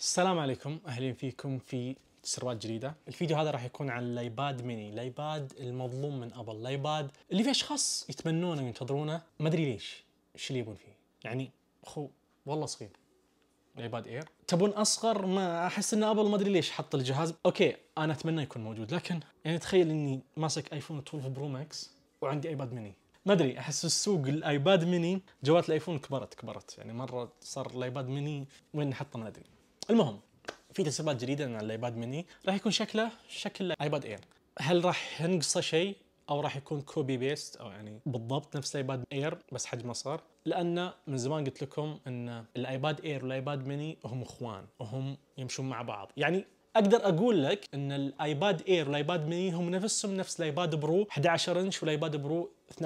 السلام عليكم اهلا فيكم في تسريبات جديده الفيديو هذا راح يكون عن الايباد ميني الايباد المظلوم من ابل الايباد اللي في اشخاص يتمنونه وينتظرونه ما ادري ليش ايش اللي يبون فيه يعني اخو والله صغير الايباد اير تبون اصغر ما احس ان ابل ما ادري ليش حط الجهاز اوكي انا اتمنى يكون موجود لكن يعني تخيل اني ماسك ايفون 12 برو ماكس وعندي ايباد ميني ما ادري احس السوق الايباد ميني جوات الايفون كبرت كبرت يعني مره صار الايباد ميني وين نحطه ما ادري المهم في تسريبات جديده عن الايباد ميني راح يكون شكله شكل ايباد اير هل راح ينقصه شيء او راح يكون كوبي بيست او يعني بالضبط نفس الايباد اير بس حجمه صار لان من زمان قلت لكم ان الايباد اير والايباد ميني هم اخوان وهم يمشون مع بعض يعني اقدر اقول لك ان الايباد اير والايباد ميني هم نفسهم نفس الايباد برو 11 انش والايباد برو 12.9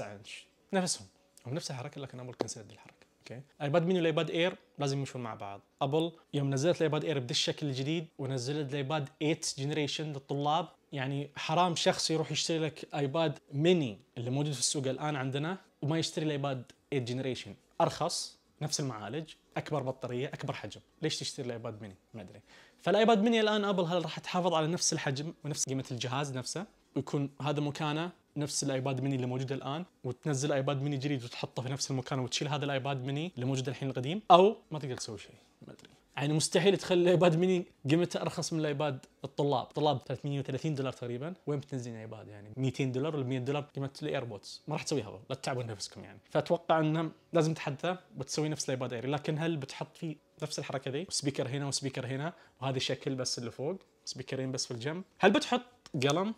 انش نفسهم هم نفس الحركه لكن ابو كنسلت الحركه اوكي ايباد يعني ميني والايباد اير لازم يمشون مع بعض ابل يوم نزلت الايباد اير بدي الشكل الجديد ونزلت الايباد 8 جنريشن للطلاب يعني حرام شخص يروح يشتري لك ايباد ميني اللي موجود في السوق الان عندنا وما يشتري الايباد 8 جنريشن ارخص نفس المعالج اكبر بطاريه اكبر حجم ليش تشتري الايباد ميني ما ادري فالايباد ميني الان ابل هل راح تحافظ على نفس الحجم ونفس قيمه الجهاز نفسه ويكون هذا مكانه نفس الايباد ميني اللي موجوده الان وتنزل ايباد ميني جديد وتحطه في نفس المكان وتشيل هذا الايباد ميني اللي موجود الحين القديم او ما تقدر تسوي شيء ما ادري يعني مستحيل تخلي الايباد ميني قيمته ارخص من الايباد الطلاب، طلاب 330 دولار تقريبا، وين بتنزلين ايباد يعني 200 دولار ولا 100 دولار قيمه الايربودز، ما راح تسويها لا تتعبون نفسكم يعني، فاتوقع انه لازم تحدثه وتسوي نفس الايباد اير، لكن هل بتحط فيه نفس الحركه ذي؟ سبيكر هنا وسبيكر هنا وهذا شكل بس اللي فوق، سبيكرين بس في الجنب، هل بتحط قلم؟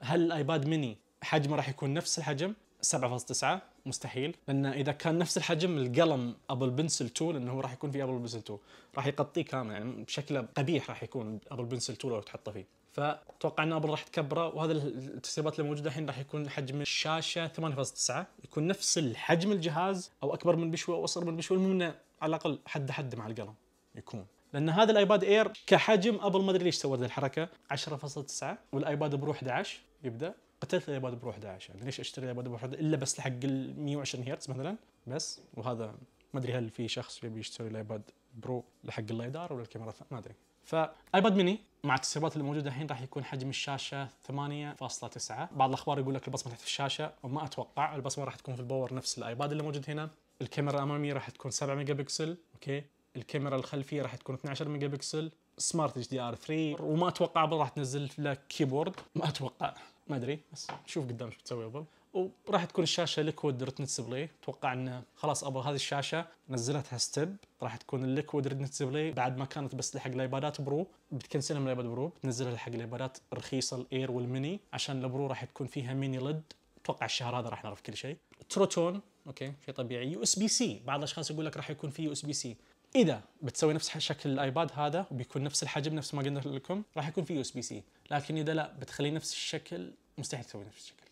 هل الايباد ميني حجمه راح يكون نفس الحجم 7.9 مستحيل لان اذا كان نفس الحجم القلم ابل بنسل 2 لانه راح يكون في ابل بنسل 2 راح يغطيه كامل يعني بشكله قبيح راح يكون ابل بنسل 2 لو تحطه فيه فاتوقع ان ابل راح تكبره وهذا التسريبات اللي موجوده الحين راح يكون حجم الشاشه 8.9 يكون نفس الحجم الجهاز او اكبر من بشوي او اصغر من بشوي المهم انه على الاقل حد حد مع القلم يكون لان هذا الايباد اير كحجم ابل ما ادري ليش سوى ذي الحركه 10.9 والايباد برو 11 يبدا قتلت الايباد برو 11 يعني ليش اشتري الايباد برو 11 الا بس لحق ال 120 هرتز مثلا بس وهذا ما ادري هل في شخص يبي يشتري الايباد برو لحق اللايدار ولا الكاميرا ما ادري فايباد ميني مع التسريبات اللي موجوده الحين راح يكون حجم الشاشه 8.9 بعض الاخبار يقول لك البصمه تحت الشاشه وما اتوقع البصمه راح تكون في الباور نفس الايباد اللي موجود هنا الكاميرا الاماميه راح تكون 7 ميجا بكسل اوكي الكاميرا الخلفيه راح تكون 12 ميجا بكسل سمارت اتش دي ار 3 وما اتوقع راح تنزل لك كيبورد ما اتوقع ما ادري بس شوف قدام شو بتسوي ابل وراح تكون الشاشه ليكويد ريتنس بلاي اتوقع انه خلاص ابل هذه الشاشه نزلتها ستيب راح تكون الليكويد ريتنس بلاي بعد ما كانت بس لحق الايبادات برو بتكنسلها من الايباد برو بتنزلها لحق الايبادات الرخيصه الاير والميني عشان البرو راح تكون فيها ميني ليد اتوقع الشهر هذا راح نعرف كل شيء تروتون اوكي شيء طبيعي يو اس بي سي بعض الاشخاص يقول لك راح يكون في يو اس بي سي اذا بتسوي نفس شكل الايباد هذا وبيكون نفس الحجم نفس ما قلنا لكم راح يكون في يو اس بي سي لكن اذا لا بتخليه نفس الشكل مستحيل تسوي نفس الشكل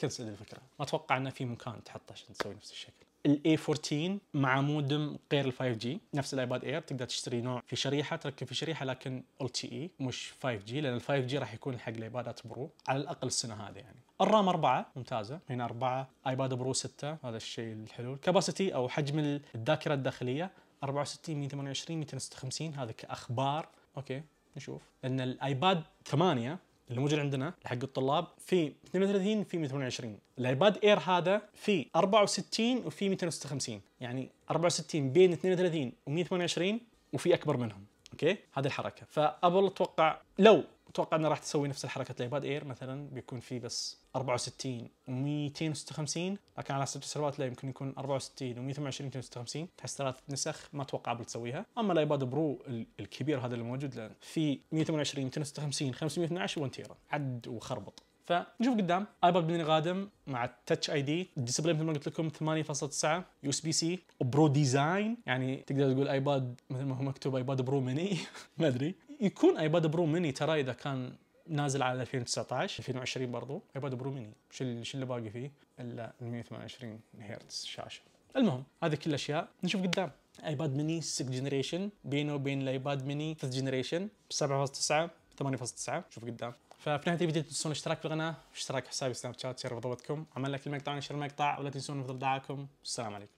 كنسل الفكره ما اتوقع انه في مكان تحطه عشان تسوي نفس الشكل الاي 14 مع مودم غير ال 5 جي نفس الايباد اير تقدر تشتري نوع في شريحه تركب في شريحه لكن ال تي اي e مش 5 جي لان ال 5 جي راح يكون حق الايبادات برو على الاقل السنه هذه يعني الرام 4 ممتازه هنا 4 ايباد برو 6 هذا الشيء الحلو كباسيتي او حجم الذاكره الداخليه 64 128 256 هذا كاخبار اوكي نشوف ان الايباد 8 اللي موجود عندنا لحق الطلاب في 32 في 128 الايباد اير هذا في 64 وفي 256 يعني 64 بين 32 و 128 وفي اكبر منهم اوكي هذه الحركه فابل اتوقع لو اتوقع انه راح تسوي نفس الحركه الايباد اير مثلا بيكون في بس 64 و256 لكن على ست سنوات لا يمكن يكون 64 و128 256 تحس ثلاث نسخ ما اتوقع ابل تسويها اما الايباد برو الكبير هذا اللي موجود الان في 128 256 512 1 تيرا عد وخربط فنشوف قدام ايباد ميني قادم مع التاتش اي دي الديسبلاي مثل ما قلت لكم 8.9 يو اس بي سي برو ديزاين يعني تقدر تقول ايباد مثل ما هو مكتوب ايباد برو ميني ما ادري يكون ايباد برو ميني ترى اذا كان نازل على 2019 2020 برضو ايباد برو ميني شو اللي باقي فيه الا 128 هرتز شاشه المهم هذه كل الاشياء نشوف قدام ايباد ميني 6 جنريشن بينه وبين الايباد ميني 3 جنريشن 7.9 8.9 شوف قدام ففي نهايه الفيديو تنسون الاشتراك في القناه واشتراك حسابي سناب شات سير بضبطكم عمل لك المقطع ونشر المقطع ولا تنسون نفضل دعاكم والسلام عليكم